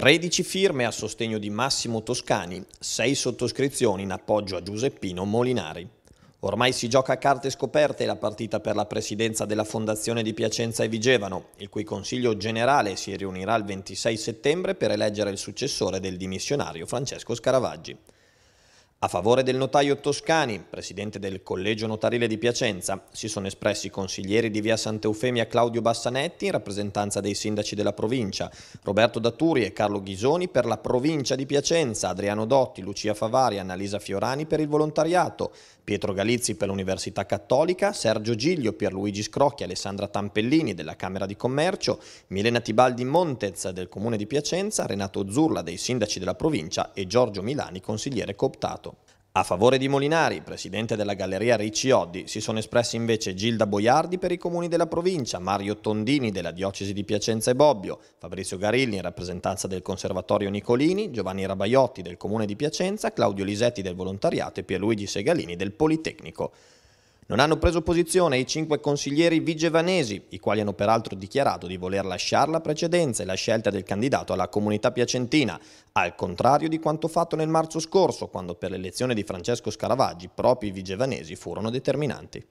13 firme a sostegno di Massimo Toscani, 6 sottoscrizioni in appoggio a Giuseppino Molinari. Ormai si gioca a carte scoperte la partita per la presidenza della Fondazione di Piacenza e Vigevano, il cui Consiglio Generale si riunirà il 26 settembre per eleggere il successore del dimissionario Francesco Scaravaggi. A favore del notaio Toscani, presidente del Collegio Notarile di Piacenza, si sono espressi i consiglieri di via Sant'Eufemia Claudio Bassanetti in rappresentanza dei sindaci della provincia, Roberto Daturi e Carlo Ghisoni per la provincia di Piacenza, Adriano Dotti, Lucia Favari, Annalisa Fiorani per il volontariato, Pietro Galizzi per l'Università Cattolica, Sergio Giglio, Pierluigi Scrocchi, Alessandra Tampellini della Camera di Commercio, Milena Tibaldi Montez del Comune di Piacenza, Renato Zurla dei sindaci della provincia e Giorgio Milani, consigliere cooptato. A favore di Molinari, presidente della Galleria Ricci Oddi, si sono espressi invece Gilda Boiardi per i comuni della provincia, Mario Tondini della diocesi di Piacenza e Bobbio, Fabrizio Garilli in rappresentanza del Conservatorio Nicolini, Giovanni Rabaiotti del comune di Piacenza, Claudio Lisetti del volontariato e Pierluigi Segalini del Politecnico. Non hanno preso posizione i cinque consiglieri vigevanesi, i quali hanno peraltro dichiarato di voler lasciare la precedenza e la scelta del candidato alla comunità piacentina, al contrario di quanto fatto nel marzo scorso, quando per l'elezione di Francesco Scaravaggi proprio i vigevanesi furono determinanti.